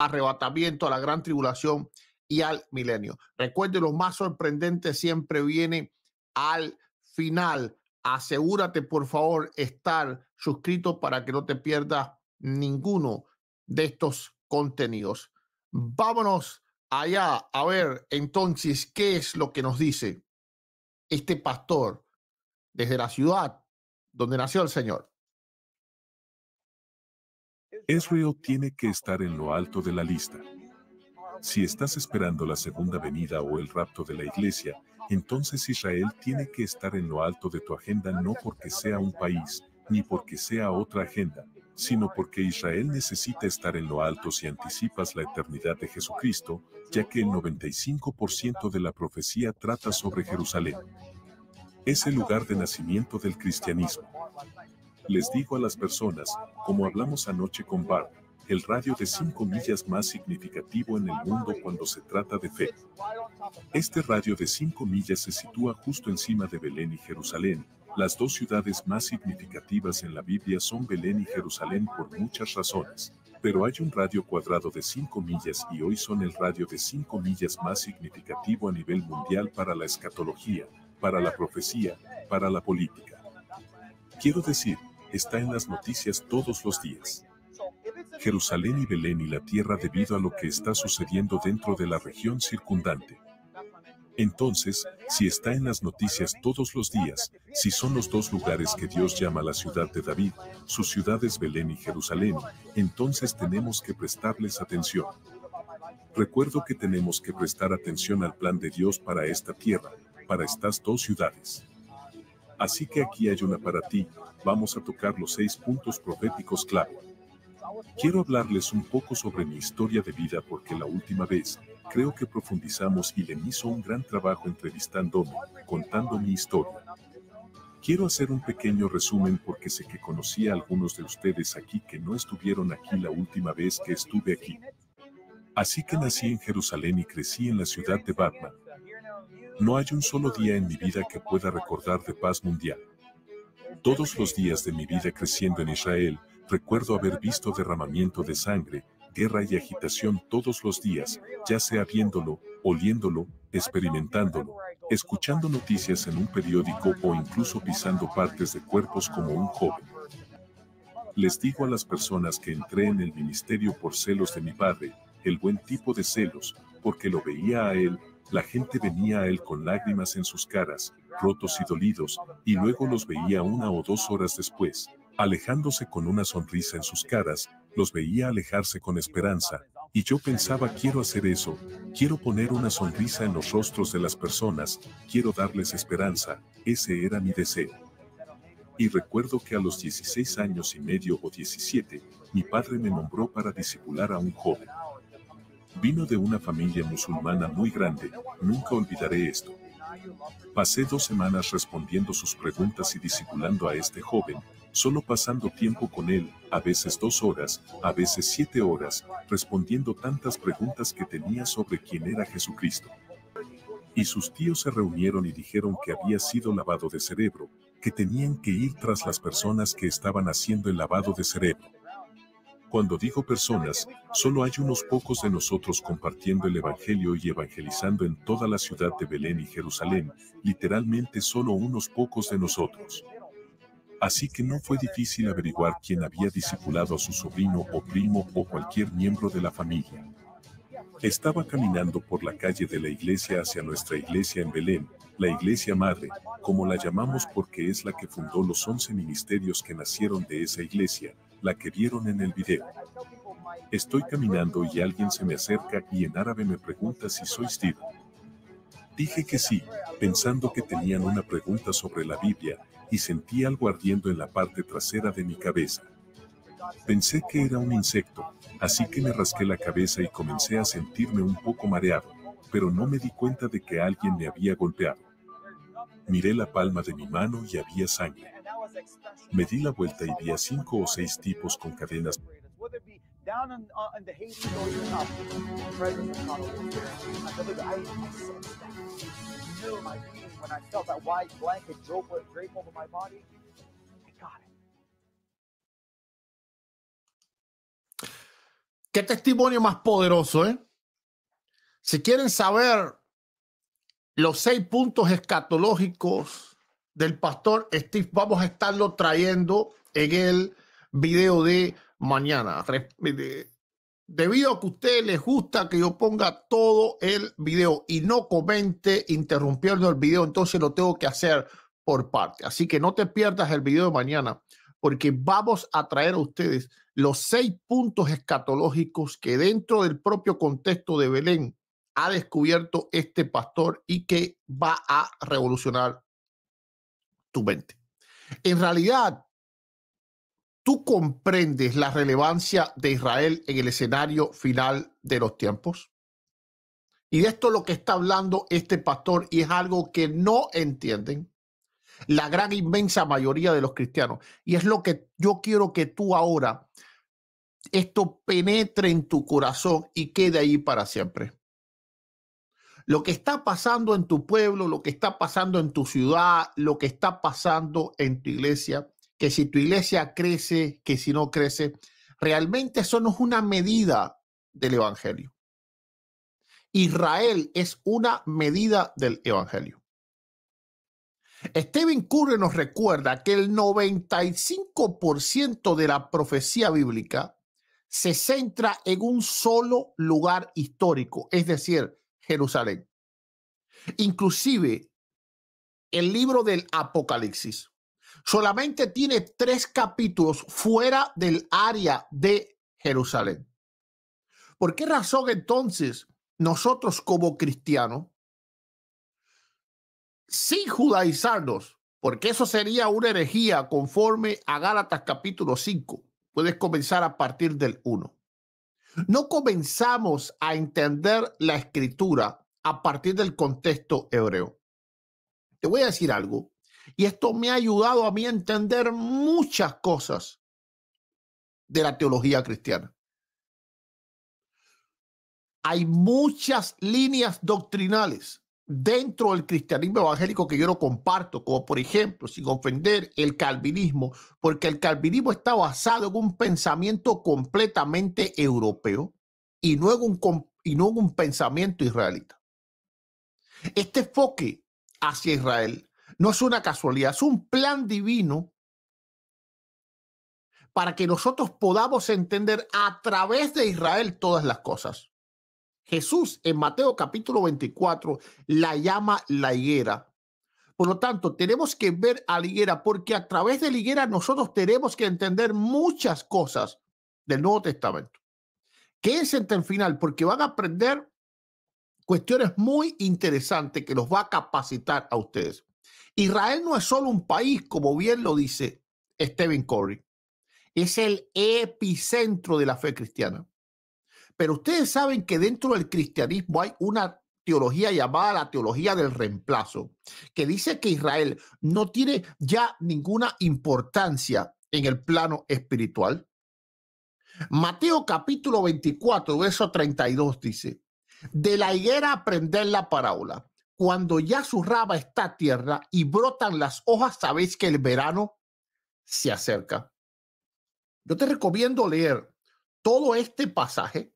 arrebatamiento, a la gran tribulación y al milenio. Recuerde, lo más sorprendente siempre viene al final. Asegúrate, por favor, estar suscrito para que no te pierdas ninguno de estos contenidos. Vámonos allá a ver entonces qué es lo que nos dice este pastor desde la ciudad donde nació el Señor. Israel tiene que estar en lo alto de la lista. Si estás esperando la segunda venida o el rapto de la iglesia, entonces Israel tiene que estar en lo alto de tu agenda no porque sea un país, ni porque sea otra agenda, sino porque Israel necesita estar en lo alto si anticipas la eternidad de Jesucristo, ya que el 95% de la profecía trata sobre Jerusalén. Es el lugar de nacimiento del cristianismo. Les digo a las personas, como hablamos anoche con Bart, el radio de 5 millas más significativo en el mundo cuando se trata de fe. Este radio de 5 millas se sitúa justo encima de Belén y Jerusalén. Las dos ciudades más significativas en la Biblia son Belén y Jerusalén por muchas razones. Pero hay un radio cuadrado de 5 millas y hoy son el radio de 5 millas más significativo a nivel mundial para la escatología, para la profecía, para la política. Quiero decir, está en las noticias todos los días. Jerusalén y Belén y la tierra debido a lo que está sucediendo dentro de la región circundante. Entonces, si está en las noticias todos los días, si son los dos lugares que Dios llama la ciudad de David, sus ciudades Belén y Jerusalén, entonces tenemos que prestarles atención. Recuerdo que tenemos que prestar atención al plan de Dios para esta tierra, para estas dos ciudades. Así que aquí hay una para ti, vamos a tocar los seis puntos proféticos clave. Quiero hablarles un poco sobre mi historia de vida porque la última vez, creo que profundizamos y le hizo un gran trabajo entrevistándome, contando mi historia. Quiero hacer un pequeño resumen porque sé que conocí a algunos de ustedes aquí que no estuvieron aquí la última vez que estuve aquí. Así que nací en Jerusalén y crecí en la ciudad de Batman, no hay un solo día en mi vida que pueda recordar de paz mundial. Todos los días de mi vida creciendo en Israel, recuerdo haber visto derramamiento de sangre, guerra y agitación todos los días, ya sea viéndolo, oliéndolo, experimentándolo, escuchando noticias en un periódico o incluso pisando partes de cuerpos como un joven. Les digo a las personas que entré en el ministerio por celos de mi padre, el buen tipo de celos, porque lo veía a él la gente venía a él con lágrimas en sus caras, rotos y dolidos, y luego los veía una o dos horas después, alejándose con una sonrisa en sus caras, los veía alejarse con esperanza, y yo pensaba quiero hacer eso, quiero poner una sonrisa en los rostros de las personas, quiero darles esperanza, ese era mi deseo. Y recuerdo que a los 16 años y medio o 17, mi padre me nombró para discipular a un joven. Vino de una familia musulmana muy grande, nunca olvidaré esto. Pasé dos semanas respondiendo sus preguntas y disipulando a este joven, solo pasando tiempo con él, a veces dos horas, a veces siete horas, respondiendo tantas preguntas que tenía sobre quién era Jesucristo. Y sus tíos se reunieron y dijeron que había sido lavado de cerebro, que tenían que ir tras las personas que estaban haciendo el lavado de cerebro. Cuando digo personas, solo hay unos pocos de nosotros compartiendo el Evangelio y evangelizando en toda la ciudad de Belén y Jerusalén, literalmente solo unos pocos de nosotros. Así que no fue difícil averiguar quién había discipulado a su sobrino o primo o cualquier miembro de la familia. Estaba caminando por la calle de la iglesia hacia nuestra iglesia en Belén, la iglesia madre, como la llamamos porque es la que fundó los once ministerios que nacieron de esa iglesia, la que vieron en el video. Estoy caminando y alguien se me acerca y en árabe me pregunta si soy Steve. Dije que sí, pensando que tenían una pregunta sobre la Biblia, y sentí algo ardiendo en la parte trasera de mi cabeza. Pensé que era un insecto, así que me rasqué la cabeza y comencé a sentirme un poco mareado, pero no me di cuenta de que alguien me había golpeado. Miré la palma de mi mano y había sangre. Me di la vuelta y vi a cinco o seis tipos con cadenas uh, Qué testimonio más poderoso, ¿eh? Si quieren saber los seis puntos escatológicos del pastor Steve. Vamos a estarlo trayendo en el video de mañana. Debido a que a ustedes les gusta que yo ponga todo el video y no comente interrumpiendo el video, entonces lo tengo que hacer por parte. Así que no te pierdas el video de mañana porque vamos a traer a ustedes los seis puntos escatológicos que dentro del propio contexto de Belén ha descubierto este pastor y que va a revolucionar tu mente. En realidad, ¿tú comprendes la relevancia de Israel en el escenario final de los tiempos? Y de esto es lo que está hablando este pastor y es algo que no entienden la gran inmensa mayoría de los cristianos. Y es lo que yo quiero que tú ahora, esto penetre en tu corazón y quede ahí para siempre. Lo que está pasando en tu pueblo, lo que está pasando en tu ciudad, lo que está pasando en tu iglesia, que si tu iglesia crece, que si no crece, realmente eso no es una medida del Evangelio. Israel es una medida del Evangelio. Stephen Curry nos recuerda que el 95% de la profecía bíblica se centra en un solo lugar histórico, es decir, Jerusalén. Inclusive, el libro del Apocalipsis solamente tiene tres capítulos fuera del área de Jerusalén. ¿Por qué razón entonces nosotros como cristianos, sin judaizarnos, porque eso sería una herejía conforme a Gálatas capítulo 5, puedes comenzar a partir del 1. No comenzamos a entender la escritura a partir del contexto hebreo. Te voy a decir algo, y esto me ha ayudado a mí a entender muchas cosas de la teología cristiana. Hay muchas líneas doctrinales dentro del cristianismo evangélico que yo no comparto, como por ejemplo, sin ofender, el calvinismo, porque el calvinismo está basado en un pensamiento completamente europeo y no en un, y no en un pensamiento israelita. Este enfoque hacia Israel no es una casualidad, es un plan divino para que nosotros podamos entender a través de Israel todas las cosas. Jesús en Mateo capítulo 24 la llama la higuera. Por lo tanto, tenemos que ver a la higuera porque a través de la higuera nosotros tenemos que entender muchas cosas del Nuevo Testamento. Quédense es el final porque van a aprender cuestiones muy interesantes que los va a capacitar a ustedes. Israel no es solo un país, como bien lo dice Stephen Curry. Es el epicentro de la fe cristiana. Pero ustedes saben que dentro del cristianismo hay una teología llamada la teología del reemplazo, que dice que Israel no tiene ya ninguna importancia en el plano espiritual. Mateo capítulo 24, verso 32 dice, de la higuera aprender la parábola. Cuando ya su raba está tierra y brotan las hojas, sabéis que el verano se acerca. Yo te recomiendo leer todo este pasaje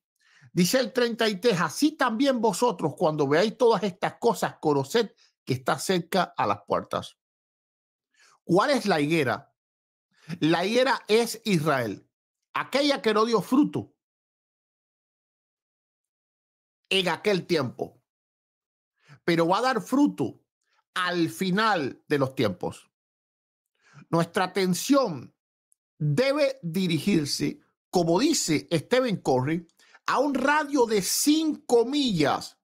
Dice el 33, así también vosotros cuando veáis todas estas cosas, conoced que está cerca a las puertas. ¿Cuál es la higuera? La higuera es Israel, aquella que no dio fruto en aquel tiempo, pero va a dar fruto al final de los tiempos. Nuestra atención debe dirigirse, como dice Stephen Curry, a un radio de cinco millas.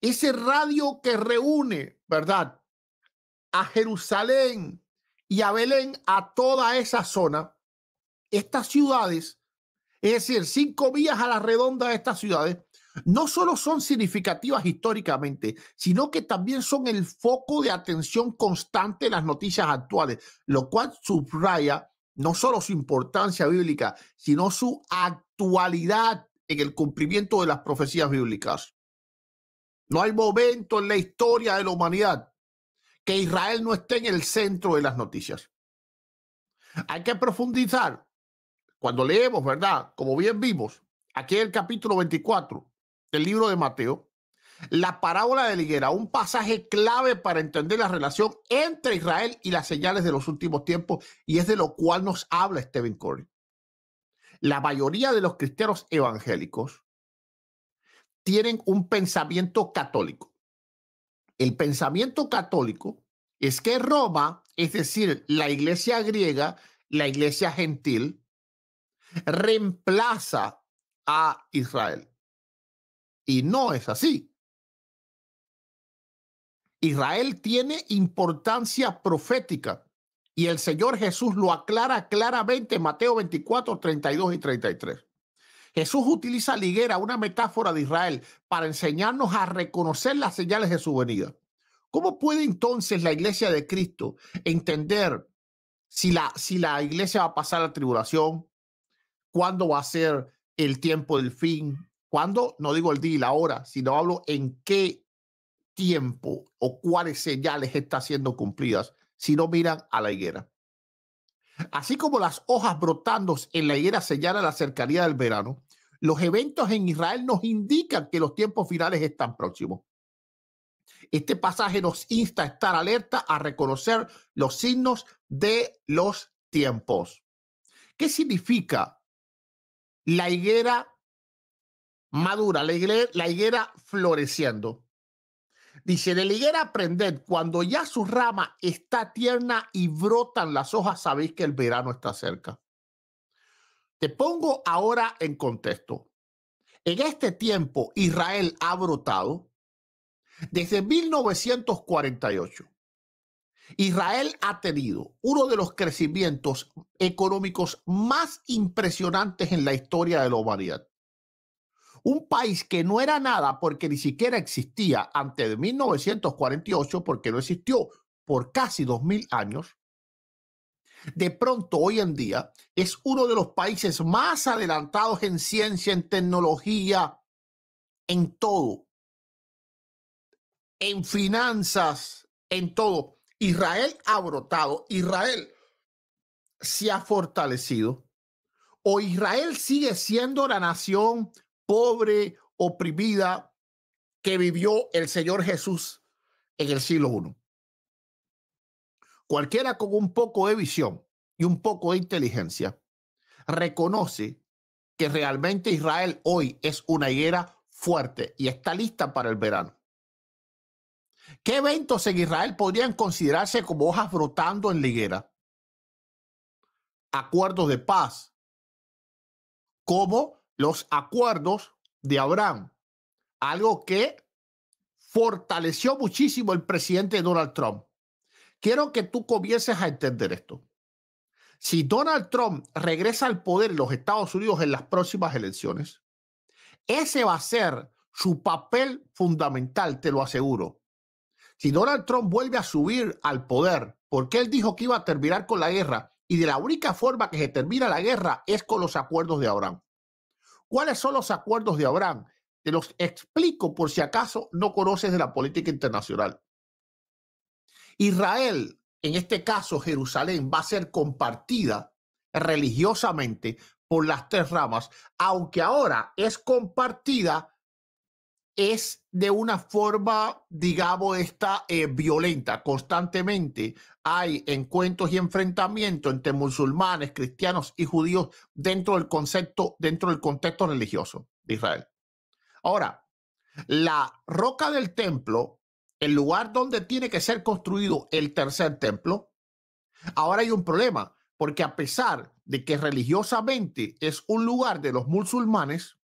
Ese radio que reúne, ¿verdad? A Jerusalén y a Belén, a toda esa zona, estas ciudades, es decir, cinco millas a la redonda de estas ciudades, no solo son significativas históricamente, sino que también son el foco de atención constante en las noticias actuales, lo cual subraya no solo su importancia bíblica, sino su actualidad en el cumplimiento de las profecías bíblicas. No hay momento en la historia de la humanidad que Israel no esté en el centro de las noticias. Hay que profundizar cuando leemos, ¿verdad? Como bien vimos, aquí en el capítulo 24 del libro de Mateo, la parábola de liguera, un pasaje clave para entender la relación entre Israel y las señales de los últimos tiempos, y es de lo cual nos habla Stephen Curry la mayoría de los cristianos evangélicos tienen un pensamiento católico. El pensamiento católico es que Roma, es decir, la iglesia griega, la iglesia gentil, reemplaza a Israel. Y no es así. Israel tiene importancia profética y el Señor Jesús lo aclara claramente en Mateo 24, 32 y 33. Jesús utiliza liguera, una metáfora de Israel, para enseñarnos a reconocer las señales de su venida. ¿Cómo puede entonces la iglesia de Cristo entender si la, si la iglesia va a pasar la tribulación? ¿Cuándo va a ser el tiempo del fin? ¿Cuándo? No digo el día y la hora, sino hablo en qué tiempo o cuáles señales están siendo cumplidas si no miran a la higuera. Así como las hojas brotando en la higuera señalan la cercanía del verano, los eventos en Israel nos indican que los tiempos finales están próximos. Este pasaje nos insta a estar alerta, a reconocer los signos de los tiempos. ¿Qué significa la higuera madura, la higuera, la higuera floreciendo? Dice, de higuera aprended, cuando ya su rama está tierna y brotan las hojas, sabéis que el verano está cerca. Te pongo ahora en contexto. En este tiempo Israel ha brotado desde 1948. Israel ha tenido uno de los crecimientos económicos más impresionantes en la historia de la humanidad. Un país que no era nada porque ni siquiera existía antes de 1948, porque no existió por casi 2000 años, de pronto hoy en día es uno de los países más adelantados en ciencia, en tecnología, en todo, en finanzas, en todo. Israel ha brotado, Israel se ha fortalecido o Israel sigue siendo la nación pobre, oprimida que vivió el Señor Jesús en el siglo I. Cualquiera con un poco de visión y un poco de inteligencia reconoce que realmente Israel hoy es una higuera fuerte y está lista para el verano. ¿Qué eventos en Israel podrían considerarse como hojas brotando en la higuera? Acuerdos de paz, ¿Cómo los acuerdos de Abraham, algo que fortaleció muchísimo el presidente Donald Trump. Quiero que tú comiences a entender esto. Si Donald Trump regresa al poder en los Estados Unidos en las próximas elecciones, ese va a ser su papel fundamental, te lo aseguro. Si Donald Trump vuelve a subir al poder, porque él dijo que iba a terminar con la guerra, y de la única forma que se termina la guerra es con los acuerdos de Abraham. ¿Cuáles son los acuerdos de Abraham? Te los explico por si acaso no conoces de la política internacional. Israel, en este caso Jerusalén, va a ser compartida religiosamente por las tres ramas, aunque ahora es compartida es de una forma, digamos, esta eh, violenta. Constantemente hay encuentros y enfrentamientos entre musulmanes, cristianos y judíos dentro del concepto, dentro del contexto religioso de Israel. Ahora, la roca del templo, el lugar donde tiene que ser construido el tercer templo, ahora hay un problema, porque a pesar de que religiosamente es un lugar de los musulmanes,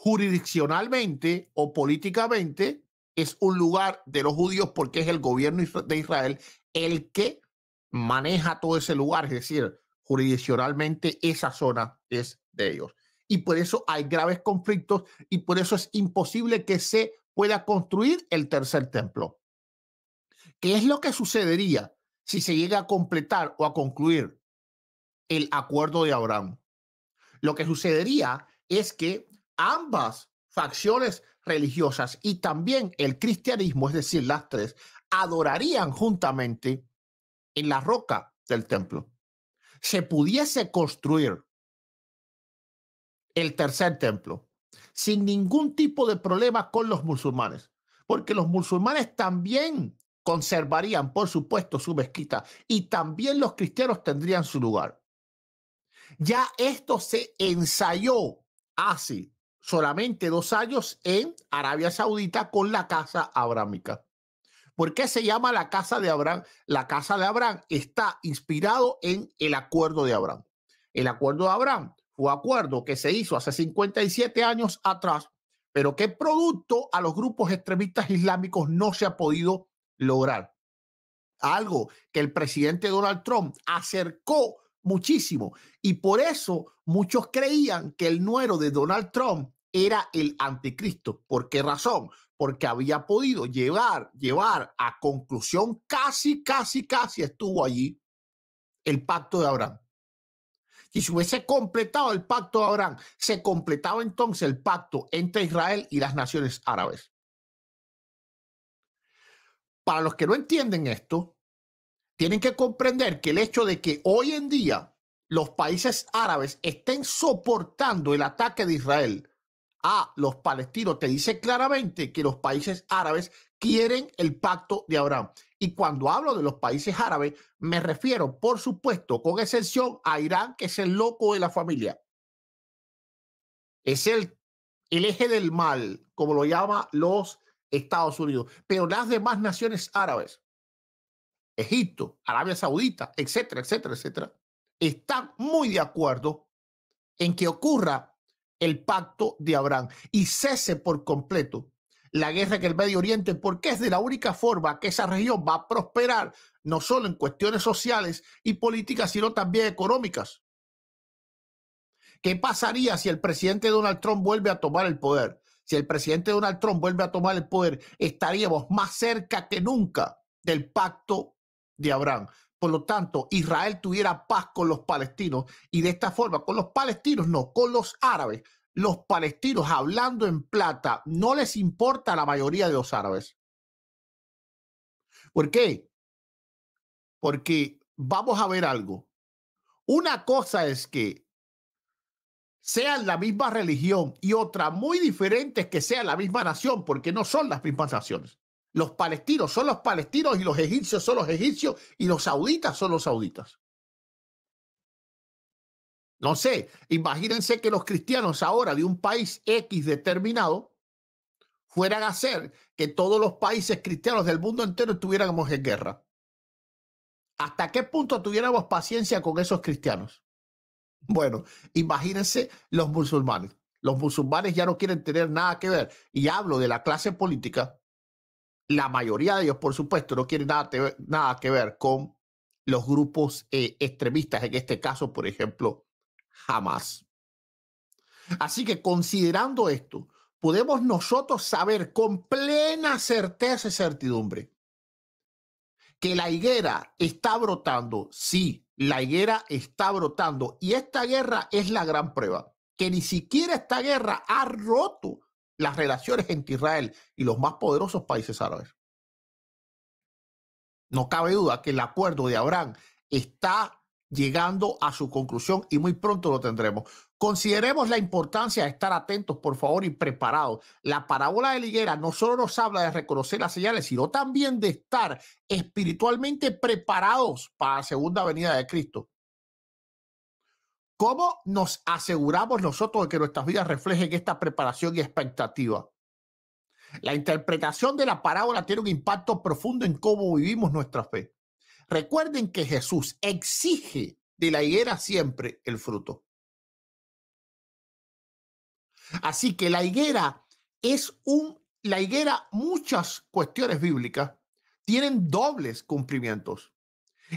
jurisdiccionalmente o políticamente es un lugar de los judíos porque es el gobierno de Israel el que maneja todo ese lugar, es decir, jurisdiccionalmente esa zona es de ellos. Y por eso hay graves conflictos y por eso es imposible que se pueda construir el tercer templo. ¿Qué es lo que sucedería si se llega a completar o a concluir el acuerdo de Abraham? Lo que sucedería es que ambas facciones religiosas y también el cristianismo, es decir, las tres, adorarían juntamente en la roca del templo. Se pudiese construir el tercer templo sin ningún tipo de problema con los musulmanes, porque los musulmanes también conservarían, por supuesto, su mezquita y también los cristianos tendrían su lugar. Ya esto se ensayó así solamente dos años en Arabia Saudita con la casa abrámica. ¿Por qué se llama la casa de Abraham? La casa de Abraham está inspirado en el acuerdo de Abraham. El acuerdo de Abraham fue acuerdo que se hizo hace 57 años atrás, pero que producto a los grupos extremistas islámicos no se ha podido lograr. Algo que el presidente Donald Trump acercó muchísimo y por eso muchos creían que el nuero de Donald Trump era el anticristo. ¿Por qué razón? Porque había podido llevar, llevar a conclusión casi, casi, casi estuvo allí el pacto de Abraham. Y si hubiese completado el pacto de Abraham, se completaba entonces el pacto entre Israel y las naciones árabes. Para los que no entienden esto, tienen que comprender que el hecho de que hoy en día los países árabes estén soportando el ataque de Israel a los palestinos, te dice claramente que los países árabes quieren el pacto de Abraham. Y cuando hablo de los países árabes, me refiero, por supuesto, con excepción a Irán, que es el loco de la familia. Es el, el eje del mal, como lo llaman los Estados Unidos. Pero las demás naciones árabes, Egipto, Arabia Saudita, etcétera, etcétera, etcétera, están muy de acuerdo en que ocurra el pacto de Abraham y cese por completo la guerra que el Medio Oriente, porque es de la única forma que esa región va a prosperar, no solo en cuestiones sociales y políticas, sino también económicas. ¿Qué pasaría si el presidente Donald Trump vuelve a tomar el poder? Si el presidente Donald Trump vuelve a tomar el poder, estaríamos más cerca que nunca del pacto de Abraham. Por lo tanto, Israel tuviera paz con los palestinos y de esta forma, con los palestinos no, con los árabes. Los palestinos hablando en plata no les importa a la mayoría de los árabes. ¿Por qué? Porque vamos a ver algo. Una cosa es que sean la misma religión y otra muy diferente es que sea la misma nación, porque no son las mismas naciones. Los palestinos son los palestinos y los egipcios son los egipcios y los sauditas son los sauditas. No sé, imagínense que los cristianos ahora de un país X determinado fueran a hacer que todos los países cristianos del mundo entero estuviéramos en guerra. ¿Hasta qué punto tuviéramos paciencia con esos cristianos? Bueno, imagínense los musulmanes. Los musulmanes ya no quieren tener nada que ver. Y hablo de la clase política la mayoría de ellos, por supuesto, no quieren nada, nada que ver con los grupos eh, extremistas, en este caso, por ejemplo, jamás. Así que considerando esto, podemos nosotros saber con plena certeza y certidumbre que la higuera está brotando. Sí, la higuera está brotando. Y esta guerra es la gran prueba, que ni siquiera esta guerra ha roto las relaciones entre Israel y los más poderosos países árabes. No cabe duda que el acuerdo de Abraham está llegando a su conclusión y muy pronto lo tendremos. Consideremos la importancia de estar atentos, por favor, y preparados. La parábola de Liguera no solo nos habla de reconocer las señales, sino también de estar espiritualmente preparados para la segunda venida de Cristo. ¿Cómo nos aseguramos nosotros de que nuestras vidas reflejen esta preparación y expectativa? La interpretación de la parábola tiene un impacto profundo en cómo vivimos nuestra fe. Recuerden que Jesús exige de la higuera siempre el fruto. Así que la higuera es un, la higuera, muchas cuestiones bíblicas tienen dobles cumplimientos.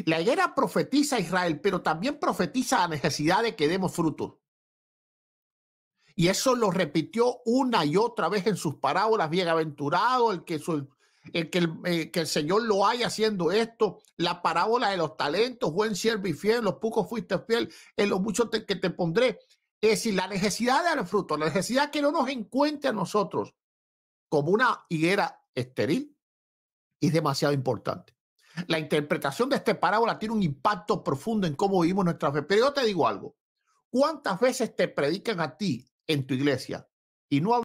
La higuera profetiza a Israel, pero también profetiza la necesidad de que demos fruto. Y eso lo repitió una y otra vez en sus parábolas, bienaventurado el que el eh, que el, Señor lo haya haciendo esto, la parábola de los talentos, buen siervo y fiel, los pocos fuiste fiel, en lo mucho que te pondré. Es decir, la necesidad de dar fruto, la necesidad que no nos encuentre a nosotros como una higuera estéril es demasiado importante. La interpretación de este parábola tiene un impacto profundo en cómo vivimos nuestra fe. Pero yo te digo algo, ¿cuántas veces te predican a ti en tu iglesia y no